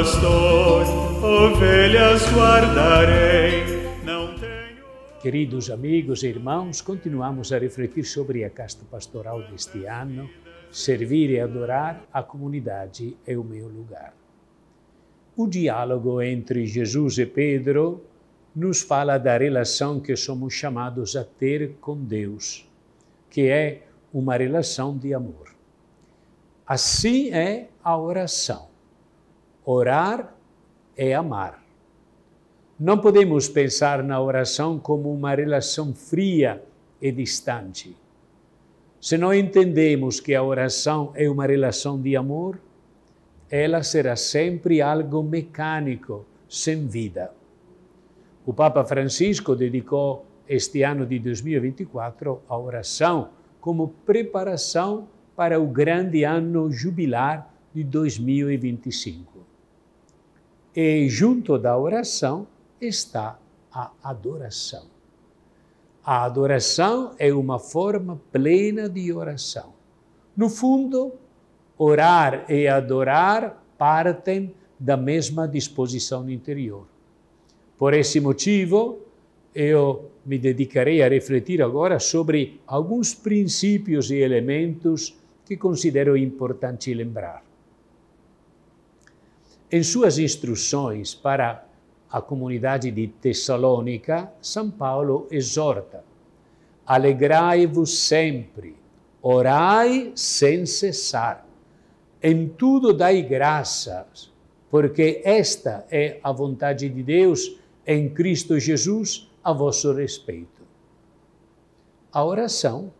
pastor, ovelhas guardarei. Queridos amigos e irmãos, continuamos a refletir sobre a casta pastoral deste ano. Servir e adorar a comunidade é o meu lugar. O diálogo entre Jesus e Pedro nos fala da relação que somos chamados a ter com Deus, que é uma relação de amor. Assim é a oração. Orar é amar. Não podemos pensar na oração como uma relação fria e distante. Se não entendemos que a oração é uma relação de amor, ela será sempre algo mecânico, sem vida. O Papa Francisco dedicou este ano de 2024 à oração como preparação para o grande ano jubilar de 2025. E junto da oração está a adoração. A adoração é uma forma plena de oração. No fundo, orar e adorar partem da mesma disposição interior. Por esse motivo, eu me dedicarei a refletir agora sobre alguns princípios e elementos que considero importante lembrar. Em suas instruções para a comunidade de Tessalônica, São Paulo exorta: Alegrai-vos sempre, orai sem cessar, em tudo dai graças, porque esta é a vontade de Deus em Cristo Jesus a vosso respeito. A oração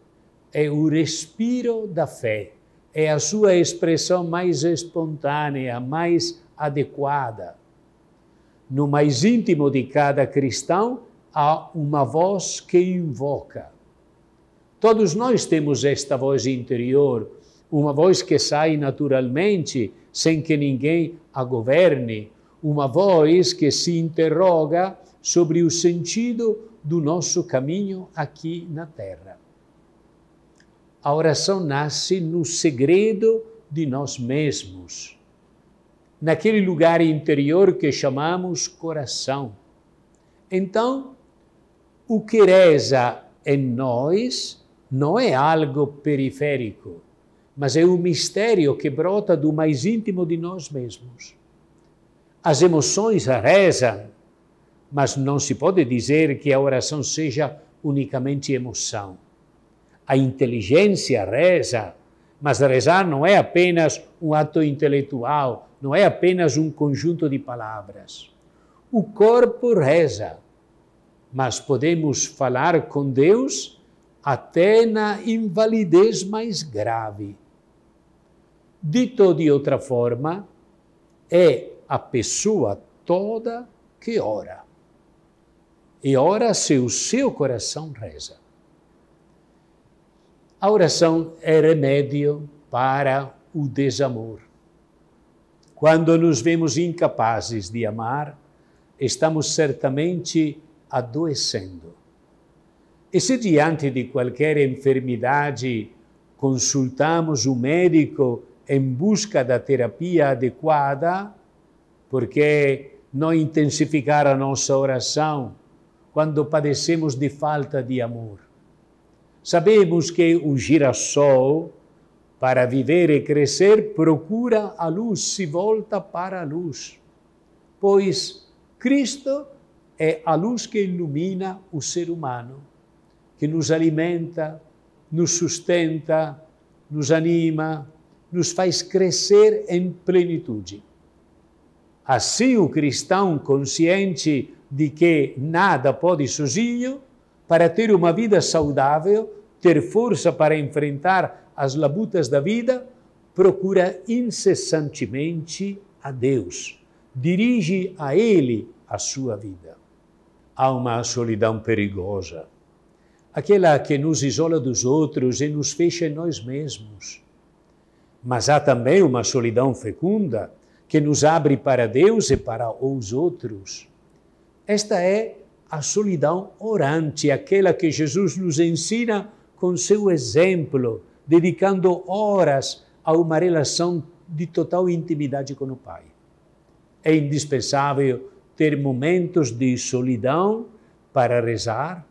é o respiro da fé, é a sua expressão mais espontânea, mais adequada. No mais íntimo de cada cristão há uma voz que invoca. Todos nós temos esta voz interior, uma voz que sai naturalmente, sem que ninguém a governe, uma voz que se interroga sobre o sentido do nosso caminho aqui na Terra. A oração nasce no segredo de nós mesmos naquele lugar interior que chamamos coração. Então, o que reza em nós não é algo periférico, mas é um mistério que brota do mais íntimo de nós mesmos. As emoções rezam, mas não se pode dizer que a oração seja unicamente emoção. A inteligência reza, mas rezar não é apenas um ato intelectual, não é apenas um conjunto de palavras. O corpo reza, mas podemos falar com Deus até na invalidez mais grave. Dito de outra forma, é a pessoa toda que ora. E ora se o seu coração reza. A oração é remédio para o desamor. Quando nos vemos incapazes de amar, estamos certamente adoecendo. E se diante de qualquer enfermidade consultamos o um médico em busca da terapia adequada, porque não intensificar a nossa oração quando padecemos de falta de amor? Sabemos que o girassol, para viver e crescer, procura a luz, se volta para a luz, pois Cristo é a luz que ilumina o ser humano, que nos alimenta, nos sustenta, nos anima, nos faz crescer em plenitude. Assim, o cristão consciente de que nada pode sozinho, para ter uma vida saudável, ter força para enfrentar as labutas da vida, procura incessantemente a Deus, dirige a Ele a sua vida. Há uma solidão perigosa, aquela que nos isola dos outros e nos fecha em nós mesmos. Mas há também uma solidão fecunda que nos abre para Deus e para os outros. Esta é a solidão orante, aquela que Jesus nos ensina com seu exemplo, dedicando horas a uma relação de total intimidade com o Pai. É indispensável ter momentos de solidão para rezar,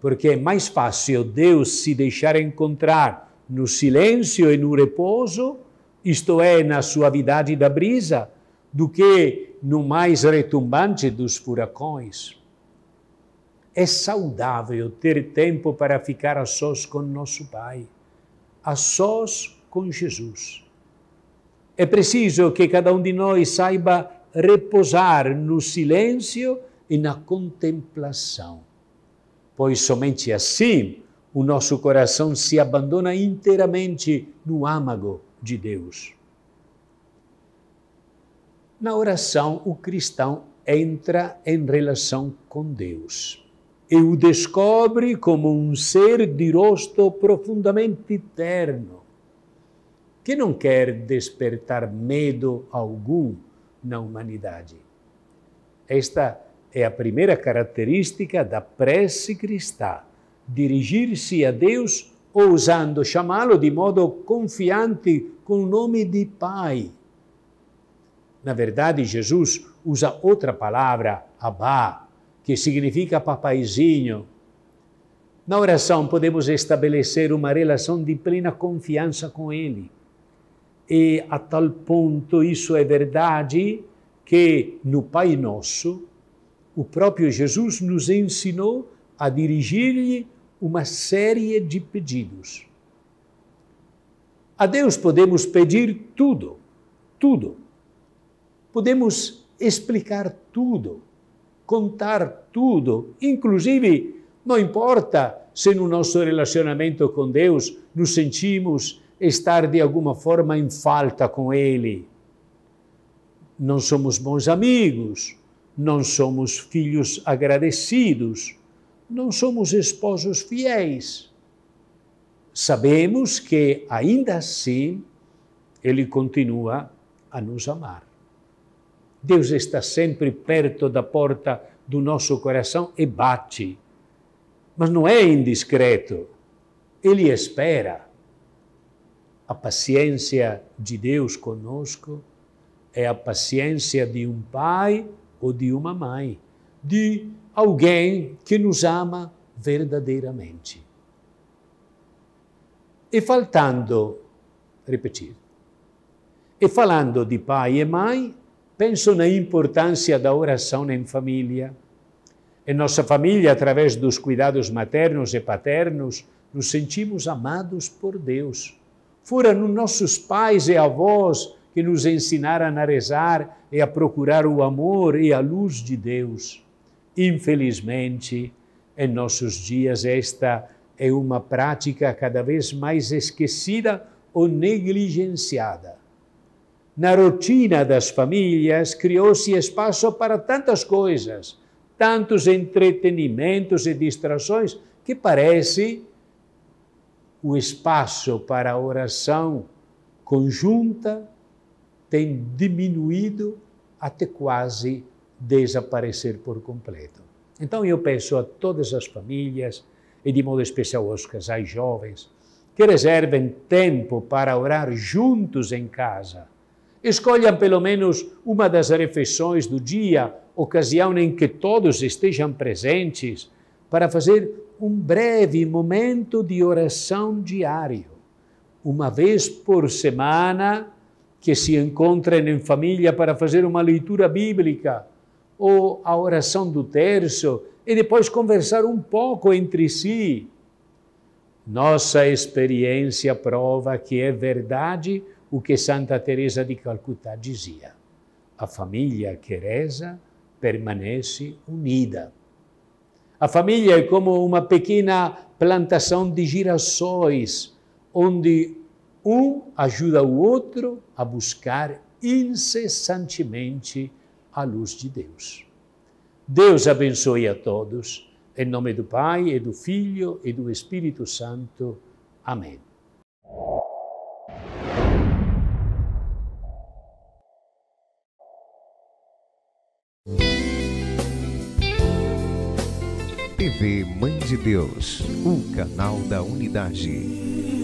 porque é mais fácil Deus se deixar encontrar no silêncio e no repouso, isto é, na suavidade da brisa, do que no mais retumbante dos furacões. É saudável ter tempo para ficar a sós com nosso Pai, a sós com Jesus. É preciso que cada um de nós saiba repousar no silêncio e na contemplação, pois somente assim o nosso coração se abandona inteiramente no âmago de Deus. Na oração, o cristão entra em relação com Deus e o descobre como um ser de rosto profundamente terno, que não quer despertar medo algum na humanidade. Esta é a primeira característica da prece cristã: dirigir-se a Deus ousando chamá-lo de modo confiante com o nome de Pai. Na verdade, Jesus usa outra palavra, Abá, que significa papaizinho, na oração podemos estabelecer uma relação de plena confiança com Ele. E a tal ponto isso é verdade que no Pai Nosso, o próprio Jesus nos ensinou a dirigir-lhe uma série de pedidos. A Deus podemos pedir tudo, tudo. Podemos explicar tudo contar tudo, inclusive não importa se no nosso relacionamento com Deus nos sentimos estar de alguma forma em falta com Ele. Não somos bons amigos, não somos filhos agradecidos, não somos esposos fiéis. Sabemos que, ainda assim, Ele continua a nos amar. Deus está sempre perto da porta do nosso coração e bate. Mas não é indiscreto. Ele espera. A paciência de Deus conosco é a paciência de um pai ou de uma mãe, de alguém que nos ama verdadeiramente. E faltando, repetir, e falando de pai e mãe, Penso na importância da oração em família. Em nossa família, através dos cuidados maternos e paternos, nos sentimos amados por Deus. Foram nossos pais e avós que nos ensinaram a rezar e a procurar o amor e a luz de Deus. Infelizmente, em nossos dias, esta é uma prática cada vez mais esquecida ou negligenciada na rotina das famílias, criou-se espaço para tantas coisas, tantos entretenimentos e distrações, que parece o espaço para a oração conjunta tem diminuído até quase desaparecer por completo. Então eu peço a todas as famílias, e de modo especial aos casais jovens, que reservem tempo para orar juntos em casa Escolham pelo menos uma das refeições do dia, ocasião em que todos estejam presentes, para fazer um breve momento de oração diário, uma vez por semana, que se encontrem em família para fazer uma leitura bíblica ou a oração do terço e depois conversar um pouco entre si. Nossa experiência prova que é verdade o que Santa Teresa de Calcutá dizia: a família que reza permanece unida. A família é como uma pequena plantação de girassóis, onde um ajuda o outro a buscar incessantemente a luz de Deus. Deus abençoe a todos, em nome do Pai e do Filho e do Espírito Santo. Amém. TV Mãe de Deus, o canal da unidade.